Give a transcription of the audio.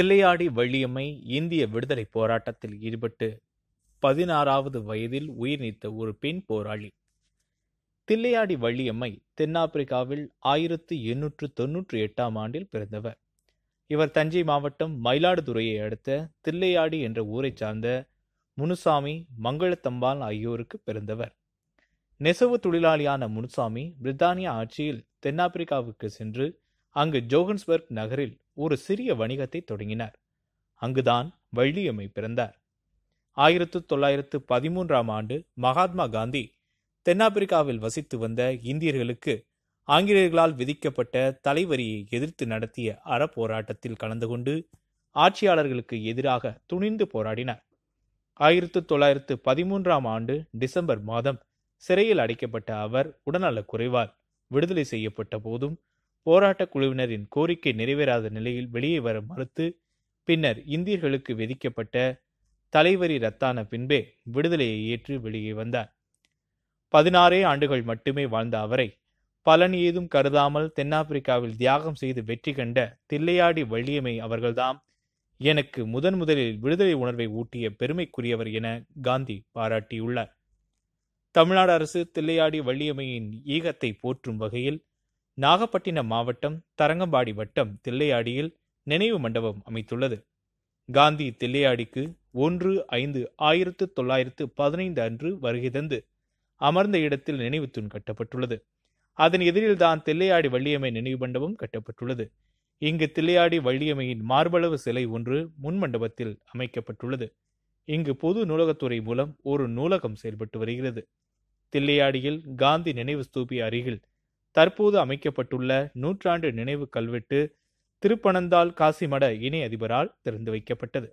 தில்லையாடி வள்ளியம்மை இந்திய விடுதலைப் போராட்டத்தில் ஈடுபட்டு பதினாறாவது வயதில் உயிர் நீத்த ஒரு பெண் போராளி தில்லையாடி வள்ளியம்மை தென்னாப்பிரிக்காவில் ஆயிரத்து எண்ணூற்று தொன்னூற்றி எட்டாம் ஆண்டில் பிறந்தவர் இவர் தஞ்சை மாவட்டம் மயிலாடுதுறையை அடுத்த தில்லையாடி என்ற ஊரைச் சார்ந்த முனுசாமி மங்களத்தம்பால் ஆகியோருக்கு பிறந்தவர் நெசவு தொழிலாளியான முனுசாமி பிரித்தானிய ஆட்சியில் தென்னாப்பிரிக்காவுக்கு சென்று அங்கு ஜோகன்ஸ்பர்க் நகரில் ஒரு சிறிய வணிகத்தை தொடங்கினார் அங்குதான் வள்ளியம்மை பிறந்தார் ஆயிரத்து தொள்ளாயிரத்து பதிமூன்றாம் ஆண்டு மகாத்மா காந்தி தென்னாப்பிரிக்காவில் வசித்து வந்த இந்தியர்களுக்கு ஆங்கிலேயர்களால் விதிக்கப்பட்ட தலைவரியை எதிர்த்து நடத்திய அறப்போராட்டத்தில் கலந்து கொண்டு ஆட்சியாளர்களுக்கு எதிராக துணிந்து போராடினார் ஆயிரத்து தொள்ளாயிரத்து பதிமூன்றாம் ஆண்டு டிசம்பர் மாதம் சிறையில் அடைக்கப்பட்ட அவர் உடல்நலக் குறைவால் விடுதலை செய்யப்பட்ட போதும் போராட்டக் குழுவினரின் கோரிக்கை நிறைவேறாத நிலையில் வெளியே வர மறுத்து பின்னர் இந்தியர்களுக்கு விதிக்கப்பட்ட தலைவரி ரத்தான பின்பே விடுதலையை ஏற்று வெளியே வந்தார் பதினாறே ஆண்டுகள் மட்டுமே வாழ்ந்த அவரை பலன் ஏதும் கருதாமல் தென்னாப்பிரிக்காவில் தியாகம் செய்து வெற்றி கண்ட தில்லையாடி வள்ளியம்மை அவர்கள்தாம் எனக்கு முதன் முதலில் விடுதலை உணர்வை ஊட்டிய பெருமைக்குரியவர் என காந்தி பாராட்டியுள்ளார் தமிழ்நாடு அரசு தில்லையாடி வள்ளியம்மையின் ஈகத்தை போற்றும் வகையில் நாகப்பட்டினம் மாவட்டம் தரங்கம்பாடி வட்டம் தில்லையாடியில் நினைவு மண்டபம் அமைத்துள்ளது காந்தி தில்லையாடிக்கு ஒன்று ஐந்து ஆயிரத்து தொள்ளாயிரத்து பதினைந்து அன்று வருகை தந்து அமர்ந்த இடத்தில் நினைவு தூண் கட்டப்பட்டுள்ளது அதன் எதிரில்தான் தில்லையாடி வள்ளியம்மை நினைவு மண்டபம் கட்டப்பட்டுள்ளது இங்கு தில்லையாடி வள்ளியம்மையின் மார்பளவு சிலை ஒன்று முன்மண்டபத்தில் அமைக்கப்பட்டுள்ளது இங்கு பொது நூலகத்துறை மூலம் ஒரு நூலகம் செயல்பட்டு வருகிறது தில்லையாடியில் காந்தி நினைவு ஸ்தூபி அருகில் தற்போது அமைக்கப்பட்டுள்ள நூற்றாண்டு நினைவு கல்வெட்டு திருப்பனந்தாள் காசிமட இணை அதிபரால் திறந்து வைக்கப்பட்டது